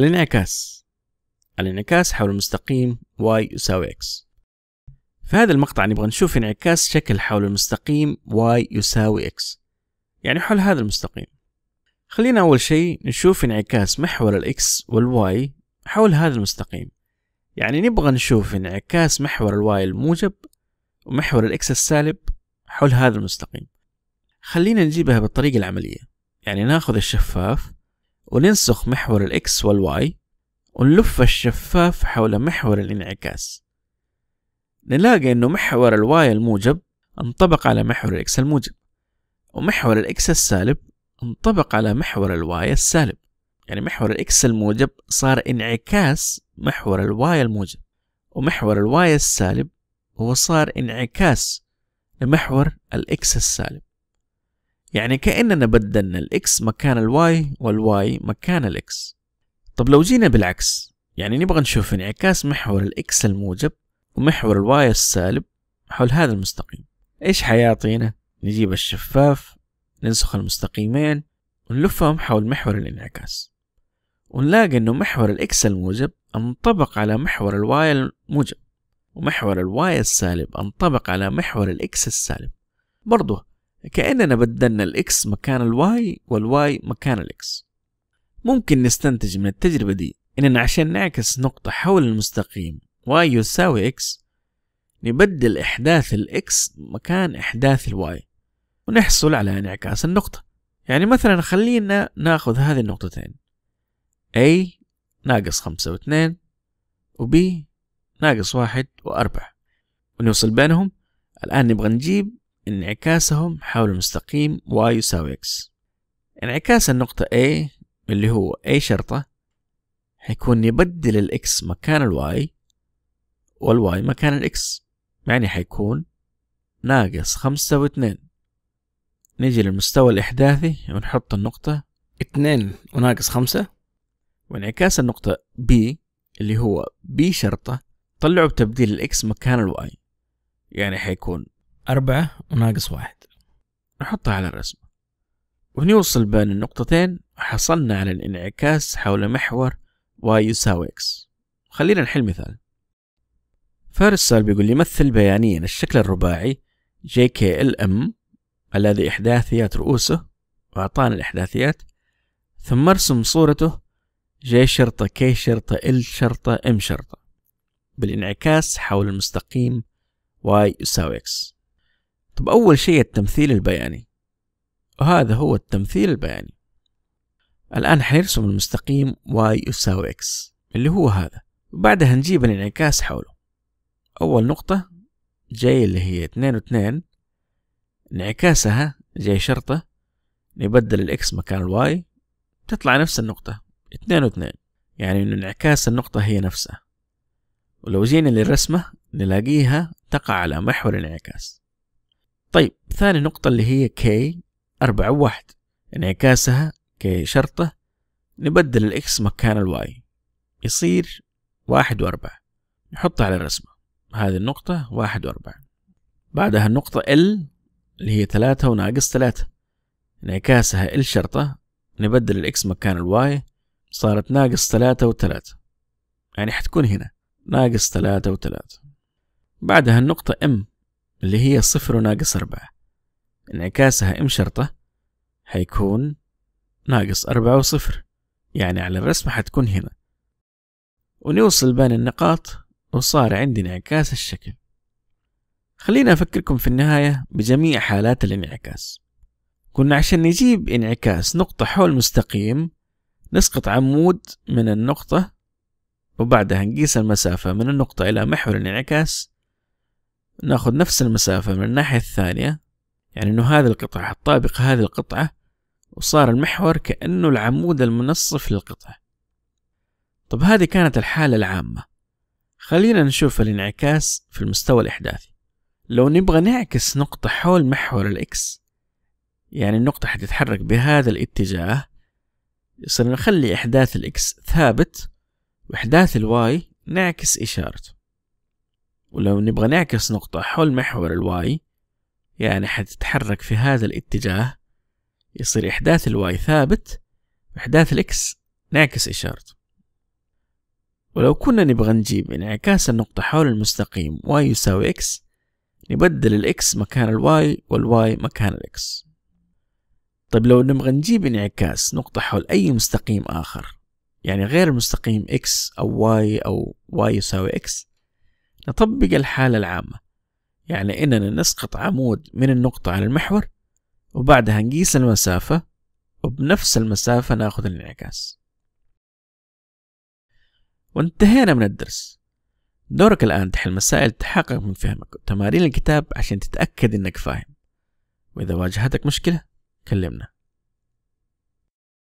الانعكاس الانعكاس حول المستقيم y يساوي x في هذا المقطع نبغى نشوف انعكاس شكل حول المستقيم y يساوي x يعني حول هذا المستقيم خلينا أول شيء نشوف انعكاس محور الإكس والواي حول هذا المستقيم يعني نبغى نشوف انعكاس محور الواي الموجب ومحور الإكس السالب حول هذا المستقيم خلينا نجيبها بالطريقة العملية يعني ناخذ الشفاف وننسخ محور الإكس والواي ونلف الشفاف حول محور الانعكاس نلاقي إنه محور الواي الموجب انطبق على محور الإكس الموجب ومحور الإكس السالب انطبق على محور الواي السالب يعني محور الإكس الموجب صار انعكاس محور الواي الموجب ومحور الواي السالب هو صار انعكاس لمحور الإكس السالب يعني كأننا بدلنا الإكس مكان الواي والواي مكان الإكس طب لو جينا بالعكس يعني نبغى نشوف انعكاس محور الإكس الموجب ومحور الواي السالب حول هذا المستقيم إيش حيعطينا؟ نجيب الشفاف ننسخ المستقيمين ونلفهم حول محور الانعكاس ونلاقي إنه محور الإكس الموجب انطبق على محور الواي الموجب ومحور الواي السالب انطبق على محور الإكس السالب برضه كأننا بدلنا الإكس مكان الواي والواي مكان الإكس ممكن نستنتج من التجربة دي إننا عشان نعكس نقطة حول المستقيم y يساوي x نبدل إحداث الإكس مكان إحداث الواي ونحصل على انعكاس النقطة يعني مثلا خلينا ناخذ هذه النقطتين A ناقص خمسة واثنين B ناقص واحد وأربعة ونوصل بينهم الآن نبغى نجيب انعكاسهم حول المستقيم y يساوي x انعكاس النقطة A اللي هو A شرطة حيكون يبدل ال x مكان ال y وال y مكان ال x يعني حيكون ناقص خمسة واتنين نجي للمستوى الإحداثي ونحط النقطة اتنين وناقص خمسة وانعكاس النقطة B اللي هو B شرطة طلعه بتبديل ال x مكان ال y يعني حيكون أربعة وناقص واحد نحطها على الرسمة ونوصل بين النقطتين حصلنا على الانعكاس حول محور y يساوي x خلينا نحل مثال فارس سؤال بيقول يمثل بيانيا الشكل الرباعي JKLM الذي إحداثيات رؤوسه وأعطانا الإحداثيات ثم ارسم صورته J شرطة K شرطة L شرطة M شرطة بالانعكاس حول المستقيم y يساوي x طب أول شيء التمثيل البياني وهذا هو التمثيل البياني الآن حنرسم المستقيم y يساوي x اللي هو هذا وبعدها نجيب الانعكاس حوله أول نقطة جاي اللي هي اتنين واتنين انعكاسها جاي شرطة نبدل الإكس مكان الواي تطلع نفس النقطة اتنين واتنين يعني إنه انعكاس النقطة هي نفسها ولو جينا للرسمة نلاقيها تقع على محور الانعكاس طيب ثاني نقطة اللي هي K أربعة واحد انعكاسها يعني شرطة نبدل الإكس مكان الواي يصير واحد وأربعة نحطها على الرسمة هذه النقطة واحد وأربعة بعدها النقطة ال اللي هي ثلاثة وناقص ثلاثة انعكاسها يعني ال شرطة نبدل الإكس مكان الواي صارت ناقص ثلاثة وثلاثة يعني حتكون هنا ناقص ثلاثة وثلاثة بعدها النقطة ام اللي هي صفر ناقص أربعة انعكاسها ام شرطة هيكون ناقص أربعة وصفر يعني على الرسمة حتكون هنا ونوصل بين النقاط وصار عندي انعكاس الشكل خلينا أفكركم في النهاية بجميع حالات الانعكاس كنا عشان نجيب انعكاس نقطة حول مستقيم نسقط عمود من النقطة وبعدها نقيس المسافة من النقطة إلى محور الانعكاس ناخذ نفس المسافة من الناحية الثانية يعني انه هذه القطعة حطابق هذه القطعة وصار المحور كأنه العمود المنصف للقطعة طب هذه كانت الحالة العامة خلينا نشوف الانعكاس في المستوى الإحداثي لو نبغى نعكس نقطة حول محور الإكس يعني النقطة حتتحرك بهذا الاتجاه يصير نخلي إحداث الإكس ثابت وإحداث الواي نعكس إشارته ولو نبغى نعكس نقطة حول محور الواي يعني حتتحرك في هذا الاتجاه يصير إحداث الواي ثابت وإحداث الإكس نعكس إشارته ولو كنا نبغى نجيب انعكاس النقطة حول المستقيم y يساوي x نبدل الإكس مكان الواي والواي مكان الإكس طيب لو نبغى نجيب انعكاس نقطة حول أي مستقيم آخر يعني غير المستقيم x أو y أو y يساوي x نطبق الحالة العامة يعني إننا نسقط عمود من النقطة على المحور وبعدها نقيس المسافة وبنفس المسافة ناخذ الانعكاس وانتهينا من الدرس دورك الآن تحل مسائل تحقق من فهمك وتمارين الكتاب عشان تتأكد إنك فاهم وإذا واجهتك مشكلة كلمنا